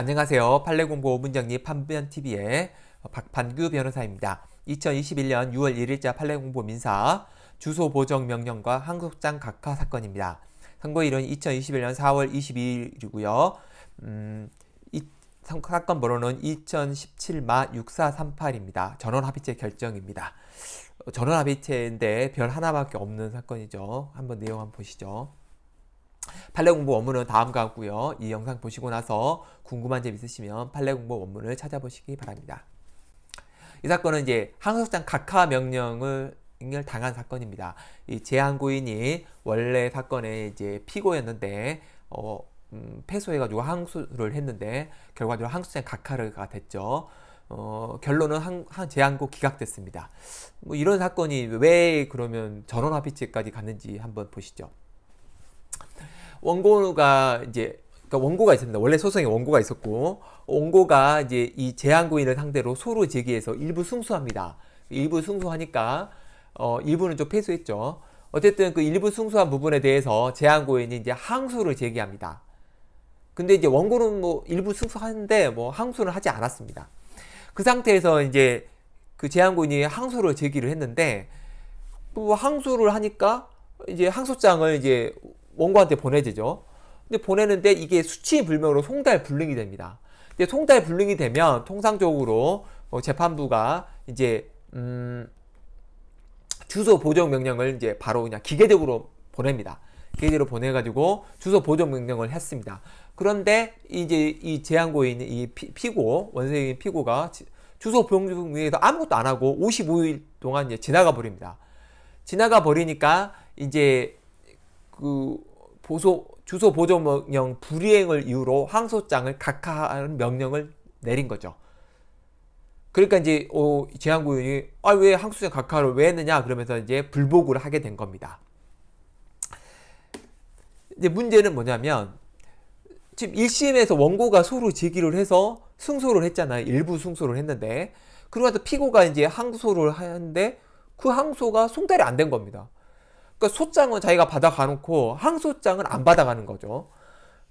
안녕하세요. 판례공고 5분정리 판변TV의 박판규 변호사입니다. 2021년 6월 1일자 판례공보 민사 주소보정명령과 항소장 각하 사건입니다. 선고일은 2021년 4월 22일이고요. 음, 이, 사건 번호는 2017마 6438입니다. 전원합의체 결정입니다. 전원합의체인데 별 하나밖에 없는 사건이죠. 한번 내용 한번 보시죠. 판례 공부 원문은 다음과 같고요. 이 영상 보시고 나서 궁금한 점 있으시면 판례 공부 원문을 찾아보시기 바랍니다. 이 사건은 이제 항소장 각하 명령을 인결 당한 사건입니다. 이제한고인이 원래 사건에 이제 피고였는데 어, 음, 패소해가지고 항소를 했는데 결과적으로 항소장 각하가 됐죠. 어, 결론은 한, 한 제한고 기각됐습니다. 뭐 이런 사건이 왜 그러면 전원합의체까지 갔는지 한번 보시죠. 원고가 이제 그러니까 원고가 있습니다. 원래 소송에 원고가 있었고 원고가 이제 이 제한고인을 상대로 소로 제기해서 일부 승소합니다. 일부 승소하니까 어 일부는 좀 패소했죠. 어쨌든 그 일부 승소한 부분에 대해서 제한고인이 이제 항소를 제기합니다. 근데 이제 원고는 뭐 일부 승소하는데 뭐 항소를 하지 않았습니다. 그 상태에서 이제 그 제한고인이 항소를 제기를 했는데 또 뭐 항소를 하니까 이제 항소장을 이제 원고한테 보내지죠. 근데 보내는데 이게 수치 불명으로 송달 불능이 됩니다. 근데 송달 불능이 되면 통상적으로 어, 재판부가 이제 음, 주소 보정 명령을 이제 바로 그냥 기계적으로 보냅니다. 기계적으로 보내가지고 주소 보정 명령을 했습니다. 그런데 이제 이 제한고인 이 피, 고 원생인 피고가 주소 보정 명령에서 아무것도 안 하고 55일 동안 이제 지나가 버립니다. 지나가 버리니까 이제 그 보소, 주소 보조 명령 불이행을 이유로 항소장을 각하하는 명령을 내린 거죠. 그러니까 이제 어, 제한구역이 아, 왜 항소장 각하를 왜 했느냐 그러면서 이제 불복을 하게 된 겁니다. 이제 문제는 뭐냐면 지금 1심에서 원고가 소로 제기를 해서 승소를 했잖아요. 일부 승소를 했는데 그러고 나서 피고가 이제 항소를 하는데 그 항소가 송달이 안 된 겁니다. 그러니까 소장은 자기가 받아가놓고 항소장은 안 받아가는 거죠.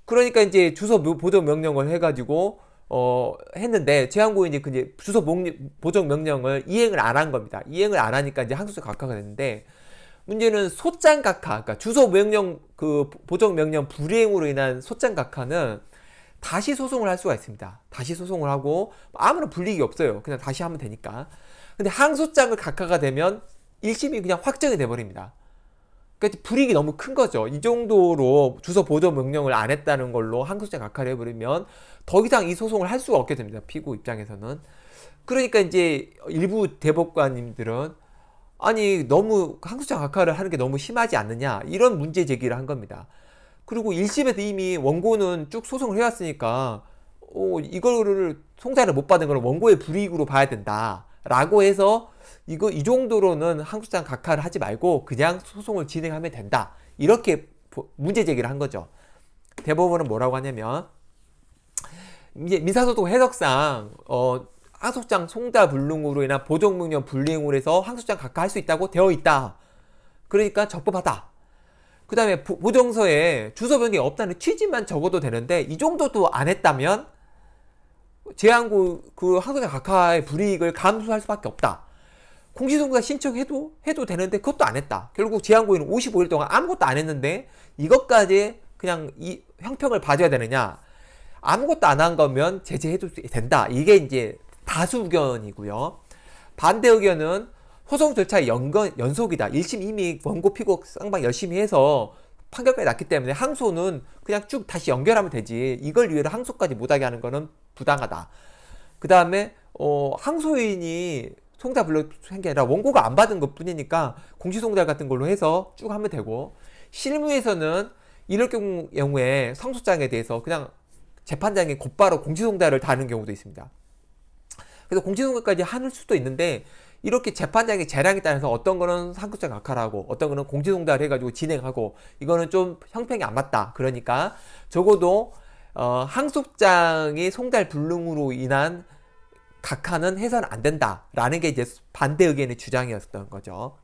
그러니까 이제 주소 보정 명령을 해가지고 어 했는데 제왕고인 이제 그 주소 보정 명령을 이행을 안 한 겁니다. 이행을 안 하니까 이제 항소장 각하가 됐는데 문제는 소장 각하, 그러니까 주소 명령 그 보정 명령 불이행으로 인한 소장 각하는 다시 소송을 할 수가 있습니다. 다시 소송을 하고 아무런 불이익이 없어요. 그냥 다시 하면 되니까. 근데 항소장을 각하가 되면 1심이 그냥 확정이 돼버립니다. 그러니까 불이익이 너무 큰 거죠. 이 정도로 주소 보조 명령을 안 했다는 걸로 항소장 각하를 해버리면 더 이상 이 소송을 할 수가 없게 됩니다. 피고 입장에서는. 그러니까 이제 일부 대법관님들은 아니 너무 항소장 각하를 하는 게 너무 심하지 않느냐 이런 문제 제기를 한 겁니다. 그리고 1심에서 이미 원고는 쭉 소송을 해왔으니까 어, 이거를 송사를 못 받은 걸 원고의 불이익으로 봐야 된다. 라고 해서 이거 이 정도로는 한국장 각하를 하지 말고 그냥 소송을 진행하면 된다. 이렇게 문제 제기를 한 거죠. 대법원은 뭐라고 하냐면 이제 민사소송 해석상 어 항소장 송다 불능으로 인한 보정명령 불이행으로 해서 항소장 각하할 수 있다고 되어 있다. 그러니까 적법하다. 그 다음에 보정서에 주소 변경이 없다는 취지만 적어도 되는데 이 정도도 안 했다면 제한고 그 항소장 각하의 불이익을 감수할 수밖에 없다. 공시송구가 신청해도 해도 되는데 그것도 안 했다. 결국 제한고인은 55일 동안 아무것도 안 했는데 이것까지 그냥 이 형평을 봐줘야 되느냐? 아무것도 안 한 거면 제재해도 된다. 이게 이제 다수 의견이고요. 반대 의견은 소송 절차의 연건, 연속이다. 1심 이미 원고 피고 쌍방 열심히 해서 판결까지 났기 때문에 항소는 그냥 쭉 다시 연결하면 되지 이걸 이유로 항소까지 못하게 하는 거는 부당하다. 그 다음에 어, 항소인이 송달 불러 한게 아니라 원고가 안 받은 것 뿐이니까 공시송달 같은 걸로 해서 쭉 하면 되고 실무에서는 이럴 경우에 성소장에 대해서 그냥 재판장이 곧바로 공시송달을 다는 경우도 있습니다. 그래서 공시송달까지 하는 수도 있는데 이렇게 재판장의 재량에 따라서 어떤 거는 상급적 각하라고 어떤 거는 공지동달 해가지고 진행하고 이거는 좀 형평이 안 맞다 그러니까 적어도 어, 항속장의 송달 불능으로 인한 각하는 해서는 안 된다라는 게 이제 반대 의견의 주장이었던 거죠.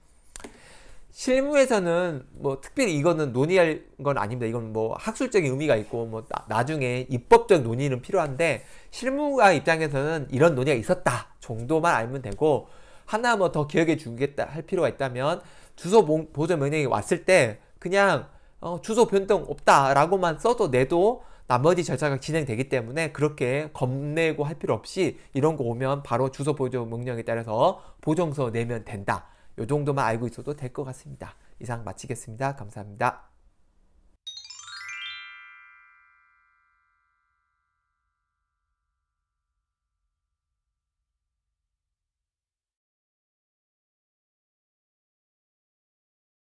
실무에서는 뭐 특별히 이거는 논의할 건 아닙니다. 이건 뭐 학술적인 의미가 있고 뭐 나, 중에 입법적 논의는 필요한데 실무가 입장에서는 이런 논의가 있었다 정도만 알면 되고 하나 뭐 더 기억해 주겠다 할 필요가 있다면 주소 보조 명령이 왔을 때 그냥 어, 주소 변동 없다라고만 써도 내도 나머지 절차가 진행되기 때문에 그렇게 겁내고 할 필요 없이 이런 거 오면 바로 주소 보조 명령에 따라서 보정서 내면 된다. 요 정도만 알고 있어도 될 것 같습니다. 이상 마치겠습니다. 감사합니다.